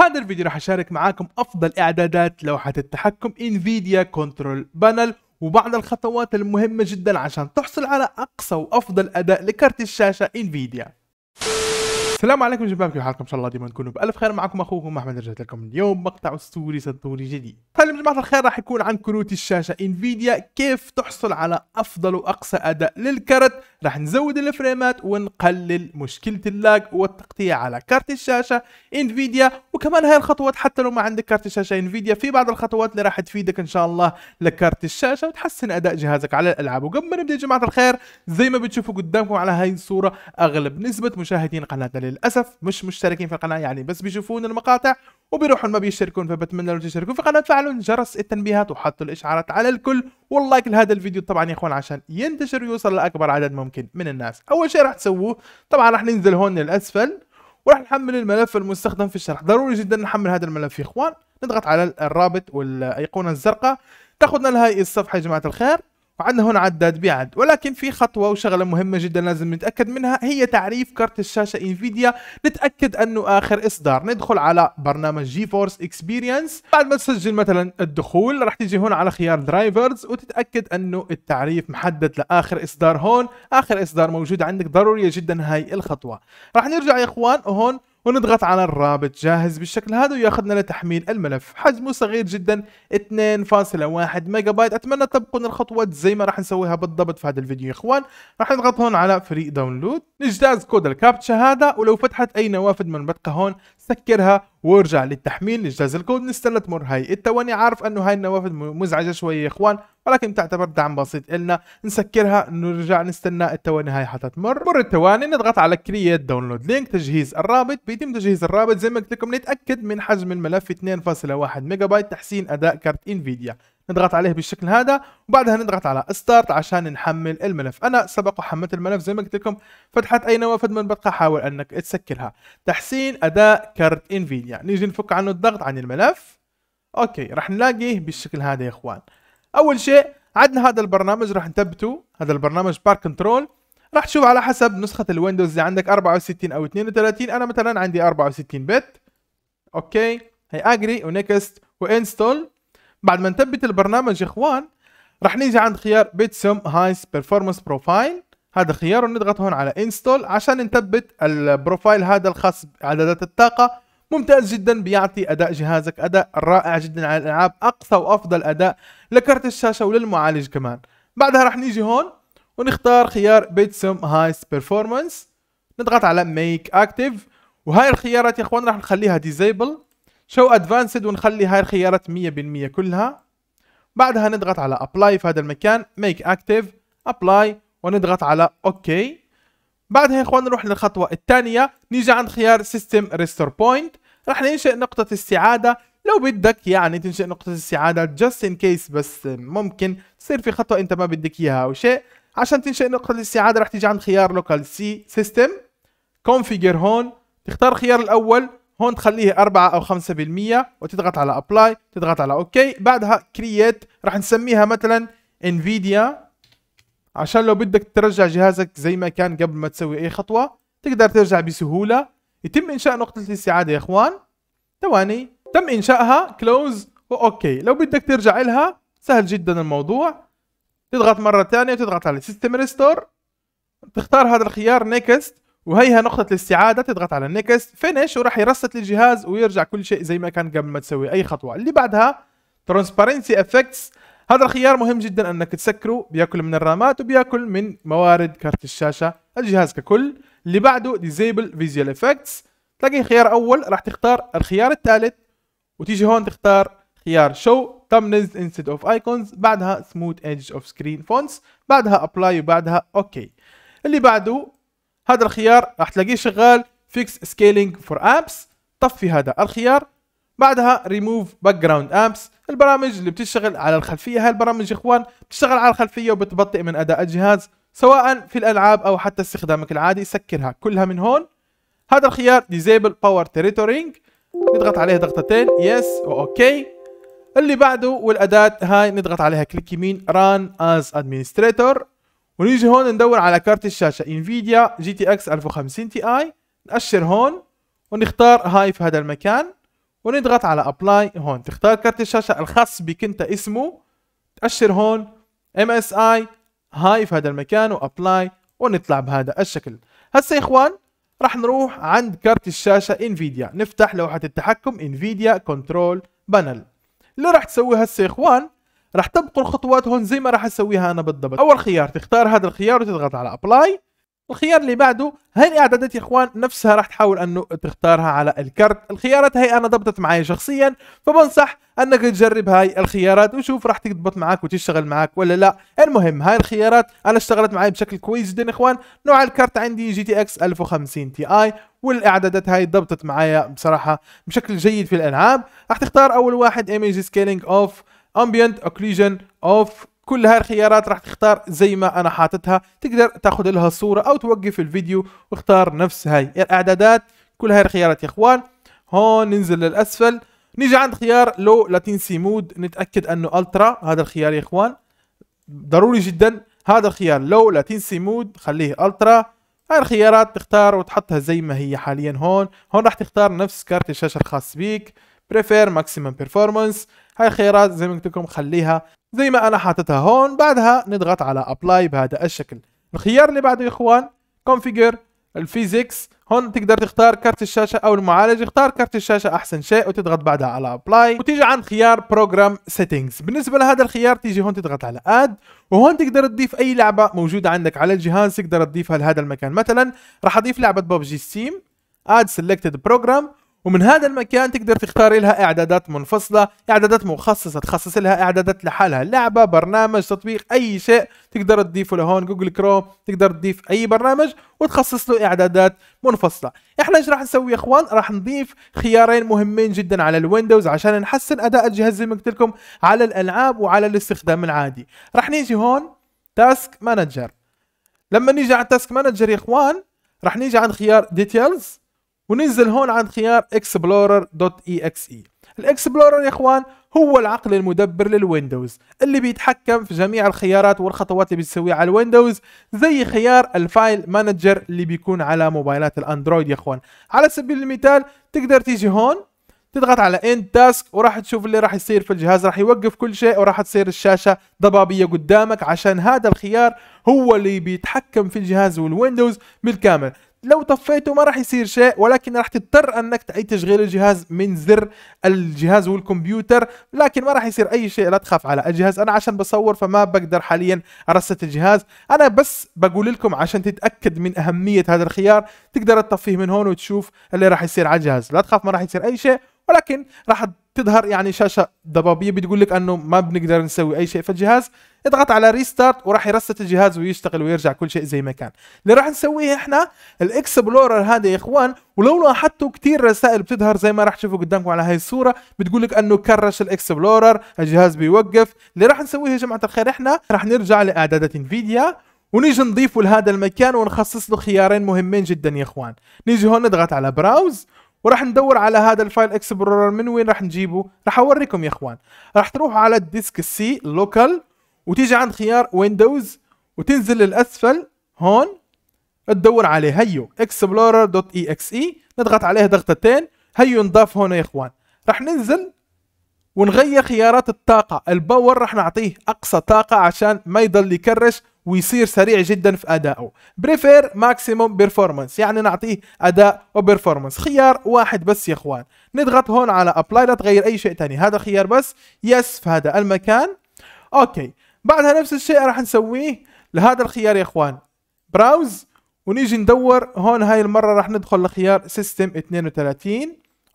هذا الفيديو راح اشارك معاكم افضل اعدادات لوحة التحكم انفيديا كنترول بانل وبعض الخطوات المهمة جدا عشان تحصل على اقصى وافضل اداء لكارت الشاشة انفيديا السلام عليكم شباب كيف حالكم ان شاء الله ديما تكونوا بالف خير معكم اخوكم احمد رجعت لكم اليوم مقطع اسطوري ستوري جديد فاليوم طيب جماعه الخير راح يكون عن كروت الشاشه انفيديا كيف تحصل على افضل واقصى اداء للكرت راح نزود الفريمات ونقلل مشكله اللاج والتقطيع على كارت الشاشه انفيديا وكمان هاي الخطوات حتى لو ما عندك كارت الشاشه انفيديا في بعض الخطوات اللي راح تفيدك ان شاء الله لكارت الشاشه وتحسن اداء جهازك على الالعاب وقبل ما نبدا يا جماعه الخير زي ما بتشوفوا قدامكم على هاي الصوره اغلب نسبه مشاهدين قناتنا للاسف مش مشتركين في القناه يعني بس بيشوفون المقاطع وبيروحوا ما بيشتركون فبتمنى لو تشتركوا في القناه تفعلوا جرس التنبيهات وحطوا الاشعارات على الكل واللايك لهذا الفيديو طبعا يا اخوان عشان ينتشر ويوصل لاكبر عدد ممكن من الناس اول شيء راح تسووه طبعا راح ننزل هون للاسفل وراح نحمل الملف المستخدم في الشرح ضروري جدا نحمل هذا الملف يا اخوان نضغط على الرابط والايقونه الزرقاء تاخذنا لهي الصفحه يا جماعه الخير فعندنا هون عداد بيعد ولكن في خطوة وشغلة مهمة جدا لازم نتأكد منها هي تعريف كارت الشاشة انفيديا نتأكد انه اخر اصدار ندخل على برنامج جي فورس اكسبيرينس بعد ما تسجل مثلا الدخول رح تيجي هون على خيار درايفرز وتتأكد انه التعريف محدد لاخر اصدار هون اخر اصدار موجود عندك ضرورية جدا هاي الخطوة رح نرجع يا اخوان وهون ونضغط على الرابط جاهز بالشكل هذا وياخذنا لتحميل الملف حجمه صغير جدا 2.1 ميجا بايت اتمنى تطبقون الخطوات زي ما راح نسويها بالضبط في هذا الفيديو يا اخوان راح نضغط هون على فري داونلود نجتاز كود الكابتشا هذا ولو فتحت اي نوافذ من منبتقه هون سكرها وارجع للتحميل لجهاز الكود نستنى تمر هاي التواني عارف انه هاي النوافذ مزعجه شويه يا اخوان ولكن تعتبر دعم بسيط إلنا نسكرها نرجع نستنى التواني هاي حتى تمر مر التواني نضغط على كرييت داونلود لينك تجهيز الرابط بيتم تجهيز الرابط زي ما قلت لكم نتاكد من حجم الملف 2.1 ميجا بايت تحسين اداء كارت انفيديا نضغط عليه بالشكل هذا وبعدها نضغط على ستارت عشان نحمل الملف انا سبق وحملت الملف زي ما قلت لكم فتحت اي نوافذ من البطاقه حاول انك تسكرها تحسين اداء كارت انفيديا نيجي نفك عنه الضغط عن الملف اوكي راح نلاقيه بالشكل هذا يا اخوان اول شيء عندنا هذا البرنامج راح نثبته هذا البرنامج بار كنترول راح تشوف على حسب نسخة الويندوز اللي عندك 64 او 32 انا مثلا عندي 64 بت اوكي هي اجري ونكست وانستول بعد ما نثبت البرنامج يا اخوان راح نيجي عند خيار بيت سم هايس بيرفورمانس بروفايل هذا خيار ونضغط هون على انستول عشان نثبت البروفايل هذا الخاص بعدادات الطاقه ممتاز جدا بيعطي اداء جهازك اداء رائع جدا على الالعاب اقصى وافضل اداء لكرت الشاشه وللمعالج كمان بعدها راح نيجي هون ونختار خيار بيت سم هايس بيرفورمانس نضغط على ميك اكتيف وهاي الخيارات يا اخوان راح نخليها ديزيبل شو ادفانسد ونخلي هاي الخيارات 100% كلها بعدها نضغط على ابلاي في هذا المكان ميك اكتف ابلاي ونضغط على اوكي okay. بعدها يا اخوان نروح للخطوه الثانيه نيجي عند خيار سيستم ريستور بوينت راح ننشئ نقطه استعاده لو بدك يعني تنشئ نقطه استعاده جاست ان كيس بس ممكن تصير في خطوه انت ما بدك اياها او شيء عشان تنشئ نقطه الاستعاده راح تيجي عند خيار لوكال سي سيستم كونفيجر هون تختار الخيار الاول هون تخليه 4 او 5% وتضغط على ابلاي تضغط على اوكي OK. بعدها كرييت راح نسميها مثلا انفيديا عشان لو بدك ترجع جهازك زي ما كان قبل ما تسوي اي خطوه تقدر ترجع بسهوله يتم انشاء نقطه الاستعاده يا اخوان ثواني تم انشائها كلوز واوكي لو بدك ترجع لها سهل جدا الموضوع تضغط مره ثانيه وتضغط على سيستم ريستور تختار هذا الخيار نيكست وهيها نقطة الاستعادة تضغط على نيكست فينيش وراح يرست الجهاز ويرجع كل شيء زي ما كان قبل ما تسوي أي خطوة اللي بعدها ترانسبرنسي افكتس هذا الخيار مهم جدا انك تسكره بياكل من الرامات وبياكل من موارد كارت الشاشة الجهاز ككل اللي بعده ديزيبل فيزيوال افكتس تلاقي خيار اول راح تختار الخيار الثالث وتيجي هون تختار خيار شو thumbnails instead of icons بعدها smooth edge of screen fonts بعدها apply وبعدها اوكي okay. اللي بعده هذا الخيار راح تلاقيه شغال فيكس سكيلينج فور ابس طفي هذا الخيار بعدها ريموف باك جراوند ابس البرامج اللي بتشتغل على الخلفيه هاي البرامج يا اخوان بتشتغل على الخلفيه وبتبطئ من اداء الجهاز سواء في الالعاب او حتى استخدامك العادي سكرها كلها من هون هذا الخيار ديزيبل باور تريتورينج نضغط عليه ضغطتين يس واوكي اللي بعده والاداه هاي نضغط عليها كليك يمين ران از ادمنستريتور ونيجي هون ندور على كارت الشاشه انفيديا جي تي اكس 1050 تي اي نأشر هون ونختار هاي في هذا المكان ونضغط على ابلاي هون تختار كارت الشاشه الخاص بك انت اسمه تأشر هون ام اس اي هاي في هذا المكان وابلاي ونطلع بهذا الشكل هسه يا اخوان راح نروح عند كارت الشاشه انفيديا نفتح لوحه التحكم انفيديا كنترول بانل اللي راح تسويه هسه يا اخوان راح تبقوا الخطوات هون زي ما راح اسويها انا بالضبط اول خيار تختار هذا الخيار وتضغط على ابلاي الخيار اللي بعده هاي الاعدادات يا اخوان نفسها راح تحاول انه تختارها على الكرت الخيارات هاي انا ضبطت معي شخصيا فبنصح انك تجرب هاي الخيارات وشوف راح تضبط معك وتشتغل معك ولا لا المهم هاي الخيارات انا اشتغلت معي بشكل كويس جدا اخوان نوع الكرت عندي جي تي اكس 1050 تي اي والاعدادات هاي ضبطت معايا بصراحه بشكل جيد في الالعاب راح تختار اول واحد ايميج سكيلينج اوف ambient occlusion اوف كل هاي الخيارات راح تختار زي ما انا حاطتها تقدر تاخذ لها صوره او توقف الفيديو واختار نفس هاي الاعدادات كل هاي الخيارات يا اخوان هون ننزل للاسفل نيجي عند خيار لو لاتينسي مود نتاكد انه الترا هذا الخيار يا اخوان ضروري جدا هذا الخيار لو لاتينسي مود خليه الترا هاي الخيارات تختار وتحطها زي ما هي حاليا هون هون راح تختار نفس كارت الشاشه الخاص بيك بريفير ماكسيمم بيرفورمانس هاي خيارات زي ما قلت لكم خليها زي ما انا حاططها هون بعدها نضغط على ابلاي بهذا الشكل الخيار اللي بعده يا اخوان كونفيجر الفيزيكس هون تقدر تختار كارت الشاشة أو المعالج اختار كارت الشاشة أحسن شيء وتضغط بعدها على أبلاي وتيجي عن خيار بروجرام سيتنجز بالنسبة لهذا الخيار تيجي هون تضغط على اد وهون تقدر تضيف أي لعبة موجودة عندك على الجهاز تقدر تضيفها لهذا المكان مثلا راح أضيف لعبة ببجي ستيم اد سيلكتد بروجرام ومن هذا المكان تقدر تختار لها اعدادات منفصله اعدادات مخصصه تخصص لها اعدادات لحالها لعبه برنامج تطبيق اي شيء تقدر تضيفه لهون جوجل كروم تقدر تضيف اي برنامج وتخصص له اعدادات منفصله احنا ايش راح نسوي يا اخوان راح نضيف خيارين مهمين جدا على الويندوز عشان نحسن اداء الجهاز زي ما قلت لكم على الالعاب وعلى الاستخدام العادي راح نيجي هون تاسك مانجر لما نيجي على التاسك مانجر يا اخوان راح نيجي عند خيار ديتيلز وننزل هون عند خيار explorer.exe الاكسبلورر يا اخوان هو العقل المدبر للويندوز اللي بيتحكم في جميع الخيارات والخطوات اللي بتسويها على الويندوز زي خيار الفايل مانجر اللي بيكون على موبايلات الاندرويد يا اخوان على سبيل المثال تقدر تيجي هون تضغط على اند تاسك وراح تشوف اللي راح يصير في الجهاز راح يوقف كل شيء وراح تصير الشاشه ضبابيه قدامك عشان هذا الخيار هو اللي بيتحكم في الجهاز والويندوز بالكامل لو طفيته ما راح يصير شيء ولكن راح تضطر انك تعيد تشغيل الجهاز من زر الجهاز والكمبيوتر لكن ما راح يصير اي شيء لا تخاف على الجهاز انا عشان بصور فما بقدر حاليا ارست الجهاز انا بس بقول لكم عشان تتاكد من اهميه هذا الخيار تقدر تطفيه من هون وتشوف اللي راح يصير على الجهاز لا تخاف ما راح يصير اي شيء ولكن راح تظهر يعني شاشه ضبابيه بتقول لك انه ما بنقدر نسوي اي شيء في الجهاز اضغط على ريستارت وراح يرست الجهاز ويشتغل ويرجع كل شيء زي ما كان اللي راح نسويه احنا الاكسبلورر هذا يا اخوان ولو لاحظتوا كثير رسائل بتظهر زي ما راح تشوفوا قدامكم على هاي الصوره بتقول لك انه كرش الاكسبلورر الجهاز بيوقف اللي راح نسويه يا جماعه الخير احنا راح نرجع لاعدادات انفيديا ونيجي نضيفه لهذا المكان ونخصص له خيارين مهمين جدا يا اخوان نيجي هون نضغط على براوز وراح ندور على هذا الفايل اكسبلورر من وين راح نجيبه راح اوريكم يا اخوان راح تروح على الديسك سي لوكال وتيجي عند خيار ويندوز وتنزل للاسفل هون تدور عليه هيو اكسبلورر دوت اي نضغط عليه ضغطتين هيو نضاف هون يا اخوان راح ننزل ونغير خيارات الطاقة الباور راح نعطيه أقصى طاقة عشان ما يضل يكرش ويصير سريع جدا في ادائه بريفير ماكسيموم بيرفورمانس يعني نعطيه اداء وبيرفورمانس خيار واحد بس يا اخوان نضغط هون على ابلاي لا تغير اي شيء ثاني هذا خيار بس يس في هذا المكان اوكي بعدها نفس الشيء راح نسويه لهذا الخيار يا اخوان براوز ونيجي ندور هون هاي المره راح ندخل لخيار سيستم 32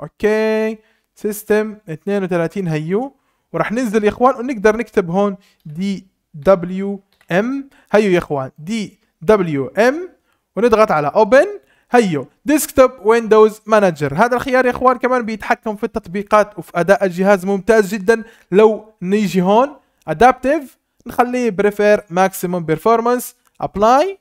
اوكي سيستم 32 هيو وراح ننزل يا اخوان ونقدر نكتب هون دي دبليو ام هيو يا اخوان دي دبليو ام ونضغط على اوبن هيو ديسكتوب ويندوز مانجر هذا الخيار يا اخوان كمان بيتحكم في التطبيقات وفي اداء الجهاز ممتاز جدا لو نيجي هون ادابتيف نخليه بريفير ماكسيموم بيرفورمانس ابلاي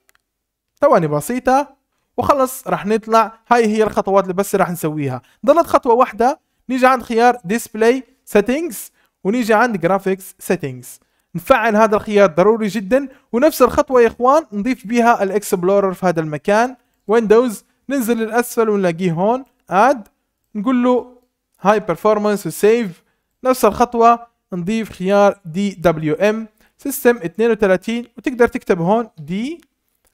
ثواني بسيطه وخلص راح نطلع هاي هي الخطوات اللي بس راح نسويها ضلت خطوه واحده نيجي عند خيار ديسبلاي سيتنجز ونيجي عند جرافيكس سيتنجز نفعل هذا الخيار ضروري جدا ونفس الخطوة يا اخوان نضيف بها الاكسبلورر في هذا المكان ويندوز ننزل للاسفل ونلاقيه هون اد نقول له هاي بيرفورمانس وسيف نفس الخطوة نضيف خيار دي دبليو ام سيستم 32 وتقدر تكتب هون دي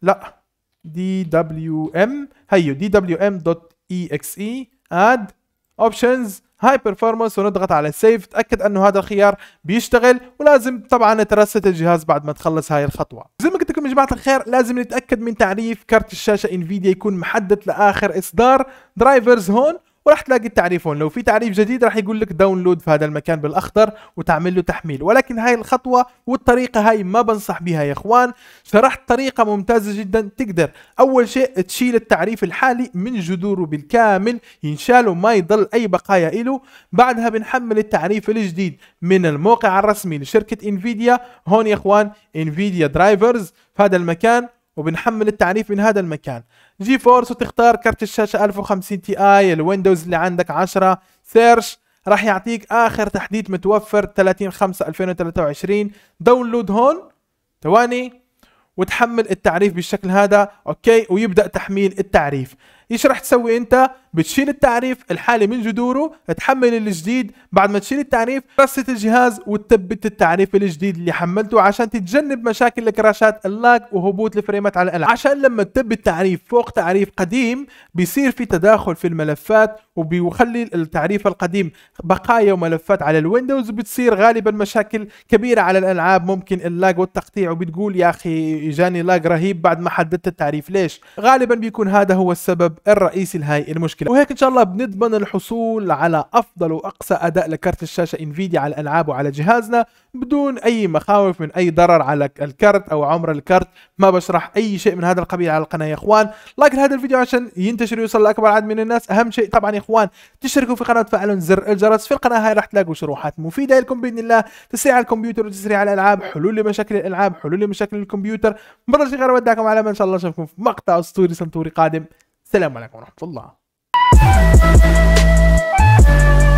لا دي دبليو ام هيو دي دبليو ام دوت اي اكس اي اد اوبشنز هاي بيرفورمانس ونضغط على سيف تاكد انه هذا الخيار بيشتغل ولازم طبعا ترست الجهاز بعد ما تخلص هاي الخطوه زي ما قلت لكم يا جماعه الخير لازم نتاكد من تعريف كارت الشاشه انفيديا يكون محدد لاخر اصدار درايفرز هون وراح تلاقي هون لو في تعريف جديد راح يقول لك داونلود في هذا المكان بالاخضر وتعمل له تحميل ولكن هاي الخطوه والطريقه هاي ما بنصح بها يا اخوان شرحت طريقه ممتازه جدا تقدر اول شيء تشيل التعريف الحالي من جذوره بالكامل ينشال وما يضل اي بقايا له بعدها بنحمل التعريف الجديد من الموقع الرسمي لشركه انفيديا هون يا اخوان انفيديا درايفرز في هذا المكان وبنحمل التعريف من هذا المكان جي فورس وتختار كارت الشاشة 1050 تي اي الويندوز اللي عندك 10 سيرش راح يعطيك اخر تحديث متوفر 30 5 2023 داونلود هون ثواني وتحمل التعريف بالشكل هذا اوكي ويبدا تحميل التعريف ايش راح تسوي انت بتشيل التعريف الحالي من جذوره تحمل الجديد بعد ما تشيل التعريف رست الجهاز وتثبت التعريف الجديد اللي حملته عشان تتجنب مشاكل الكراشات اللاج وهبوط الفريمات على الالعاب عشان لما تثبت تعريف فوق تعريف قديم بيصير في تداخل في الملفات وبيخلي التعريف القديم بقايا وملفات على الويندوز بتصير غالبا مشاكل كبيره على الالعاب ممكن اللاج والتقطيع وبتقول يا اخي اجاني لاج رهيب بعد ما حددت التعريف ليش غالبا بيكون هذا هو السبب الرئيسي لهي المشكله المشكله وهيك ان شاء الله بنضمن الحصول على افضل واقصى اداء لكارت الشاشه انفيديا على الالعاب وعلى جهازنا بدون اي مخاوف من اي ضرر على الكارت او عمر الكارت ما بشرح اي شيء من هذا القبيل على القناه يا اخوان لايك لهذا الفيديو عشان ينتشر ويوصل لاكبر عدد من الناس اهم شيء طبعا يا اخوان تشتركوا في القناه وتفعلوا زر الجرس في القناه هاي راح تلاقوا شروحات مفيده لكم باذن الله تسريع الكمبيوتر وتسريع الالعاب حلول لمشاكل الالعاب حلول لمشاكل الكمبيوتر مره غير ودعكم على ما ان شاء الله اشوفكم في مقطع اسطوري سنتوري قادم السلام عليكم ورحمه الله Música